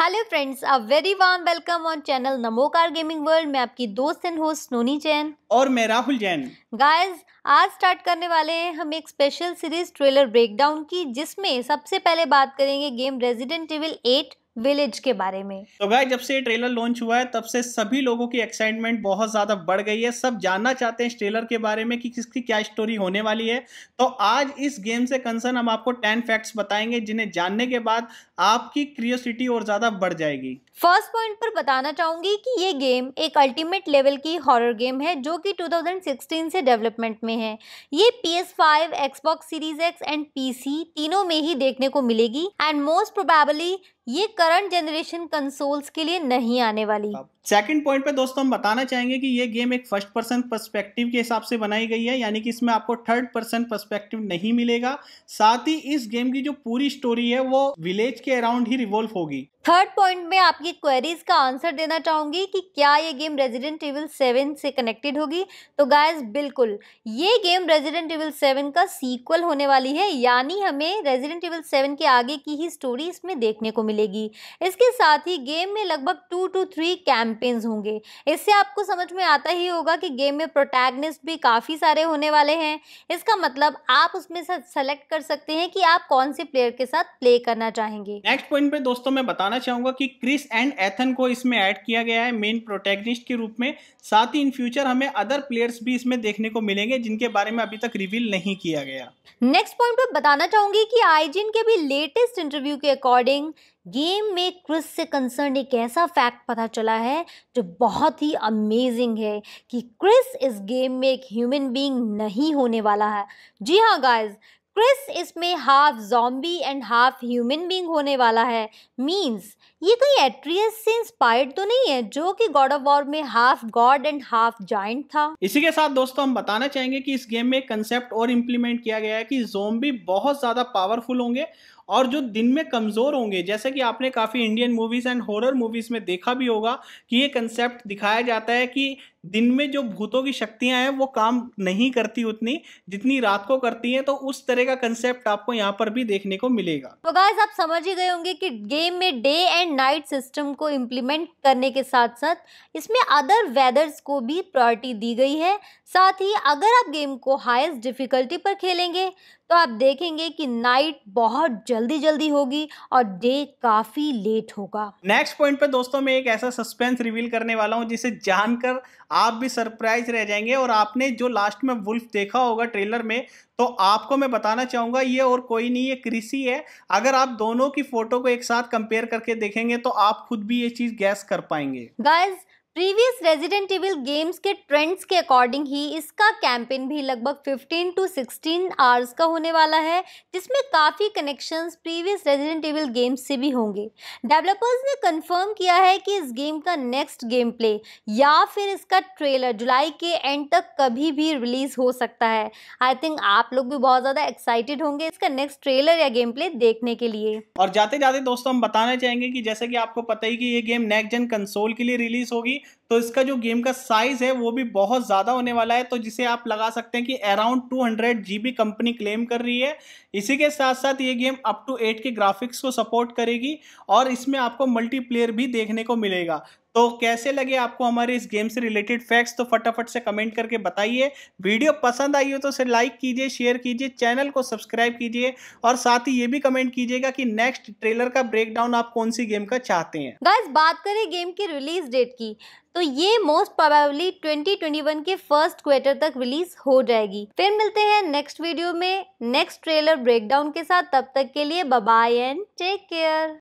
hello friends a very warm welcome on channel Namokar gaming world मैं आपकी दोस्त and host Noni Jain और मैं राहुल जैन गाइस आज स्टार्ट करने वाले हैं हम एक स्पेशल सीरीज ट्रेलर ब्रेकडाउन की जिसमें सबसे पहले बात करेंगे game Resident Evil eight village के बारे में तो भाई जब से ट्रेलर लॉन्च हुआ है तब से सभी लोगों की एक्साइटमेंट बहुत ज्यादा बढ़ गई है सब जानना चाहते हैं इस ट्रेलर के बारे में कि किसकी क्या स्टोरी होने वाली है तो आज इस गेम से कंसर्न हम आपको टेन फैक्ट्स बताएंगे जिन्हें जानने के बाद आपकी क्रियोसिटी और ज्यादा बढ़ जाएगी फर्स्ट पॉइंट पर बताना चाहूंगी कि ये गेम एक अल्टीमेट लेवल की हॉरर गेम है जो कि 2016 से डेवलपमेंट में है ये P S five Xbox series X and P तीनों में ही देखने को मिलेगी एंड मोस्ट प्रोबेबली ये करंट जनरेशन कंसोल्स के लिए नहीं आने वाली सेकेंड पॉइंट पे दोस्तों हम बताना चाहेंगे कि ये गेम एक फर्स्ट पर्सन पर्सपेक्टिव के हिसाब से बनाई गई है यानी कि इसमें आपको थर्ड पर्सन पर्सपेक्टिव नहीं मिलेगा साथ ही इस गेम की जो पूरी स्टोरी है वो विलेज के अराउंड ही रिवॉल्व होगी थर्ड पॉइंट में आपकी क्वेरीज का आंसर देना चाहूंगी कि क्या ये गेम रेजिडेंट इविल सेवन से कनेक्टेड होगी तो गायज बिल्कुल ये गेम रेजिडेंट इविल सेवन का सीक्वल होने वाली है यानी हमें रेजिडेंट इविल सेवन के आगे की ही स्टोरी इसमें देखने को मिलेगी इसके साथ ही गेम में लगभग two two three cam campaigns होंगे इससे आपको समझ में आता ही होगा कि गेम में प्रोटैगनिस्ट भी काफ़ी सारे होने वाले हैं इसका मतलब आप उसमें से सेलेक्ट कर सकते हैं कि आप कौन से प्लेयर के साथ प्ले करना चाहेंगे नेक्स्ट पॉइंट पे दोस्तों मैं बताना चाहूंगा कि क्रिस एंड एथन को इसमें ऐड किया गया है मेन प्रोटैगनिस्ट के रूप में साथ ही इन फ्यूचर हमें अदर प्लेयर्स भी इसमें देखने को मिलेंगे जिनके बारे में अभी तक रिवील नहीं किया गया नेक्स्ट पॉइंट पे बताना चाहूंगी कि आईजीन के भी लेटेस्ट इंटरव्यू के अकॉर्डिंग गेम में क्रिस से कंसर्न एक ऐसा फैक्ट पता चला है है जो बहुत ही अमेजिंग है कि क्रिस इस गेम में एक ह्यूमन बीइंग नहीं होने वाला है जी हाँ गाइस क्रिस इसमें half zombie and half human being होने वाला है मींस ये कोई एट्रियस से इंस्पायर्ड तो नहीं है जो कि गॉड ऑफ वॉर में half god and half giant था इसी के साथ दोस्तों हम बताना चाहेंगे कि इस गेम में कंसेप्ट और इम्प्लीमेंट किया गया है कि जोम्बी बहुत ज़्यादा पावरफुल होंगे और जो दिन में कमज़ोर होंगे जैसे कि आपने काफ़ी Indian movies and horror movies में देखा भी होगा कि ये कंसेप्ट दिखाया जाता है कि दिन में जो भूतों की शक्तियां हैं वो काम नहीं करती उतनी जितनी रात को करती हैं तो उस तरह का कंसेप्ट आपको यहाँ पर भी देखने को मिलेगा तो गाइस आप समझ ही गए होंगे कि गेम में डे एंड नाइट सिस्टम को इम्प्लीमेंट करने के साथ साथ इसमें अदर वेदर्स को भी प्रायोरिटी दी गई है साथ ही अगर आप गेम को हाईएस्ट डिफ़िकल्टी पर खेलेंगे तो आप देखेंगे कि नाइट बहुत जल्दी जल्दी होगी और डे काफ़ी लेट होगा नेक्स्ट पॉइंट पे दोस्तों मैं एक ऐसा सस्पेंस रिवील करने वाला हूँ जिसे जानकर आप भी सरप्राइज रह जाएंगे और आपने जो लास्ट में वुल्फ देखा होगा ट्रेलर में तो आपको मैं बताना चाहूँगा ये और कोई नहीं ये कृषि है अगर आप दोनों की फोटो को एक साथ कंपेयर करके देखेंगे तो आप खुद भी ये चीज़ गैस कर पाएंगे guys previous Resident Evil games के ट्रेंड्स के अकॉर्डिंग ही इसका कैंपेन भी लगभग 15 टू 16 आवर्स का होने वाला है जिसमें काफ़ी connections previous Resident Evil games से भी होंगे डेवलपर्स ने कंफर्म किया है कि इस गेम का नेक्स्ट गेम प्ले या फिर इसका ट्रेलर जुलाई के एंड तक कभी भी रिलीज हो सकता है आई थिंक आप लोग भी बहुत ज़्यादा एक्साइटेड होंगे इसका नेक्स्ट ट्रेलर या गेम प्ले देखने के लिए और जाते जाते दोस्तों हम बताना चाहेंगे कि जैसे कि आपको पता ही कि ये गेम नेक्स्ट जन कंसोल के लिए रिलीज होगी तो इसका जो गेम का साइज़ है वो भी बहुत ज़्यादा होने वाला है तो जिसे आप लगा सकते हैं कि अराउंड 200 हंड्रेड कंपनी क्लेम कर रही है इसी के साथ साथ ये game up to eight K graphics को सपोर्ट करेगी और इसमें आपको मल्टीप्लेयर भी देखने को मिलेगा तो कैसे लगे आपको हमारे इस गेम से रिलेटेड फैक्ट्स तो फटाफट से कमेंट करके बताइए वीडियो पसंद आई हो तो उसे लाइक कीजिए शेयर कीजिए चैनल को सब्सक्राइब कीजिए और साथ ही ये भी कमेंट कीजिएगा कि नेक्स्ट ट्रेलर का ब्रेकडाउन आप कौन सी गेम का चाहते हैं बस बात करें गेम की रिलीज डेट की तो ये मोस्ट प्रोबेबली 2021 के फर्स्ट क्वार्टर तक रिलीज हो जाएगी फिर मिलते हैं नेक्स्ट वीडियो में नेक्स्ट ट्रेलर ब्रेकडाउन के साथ तब तक के लिए बाय एंड टेक केयर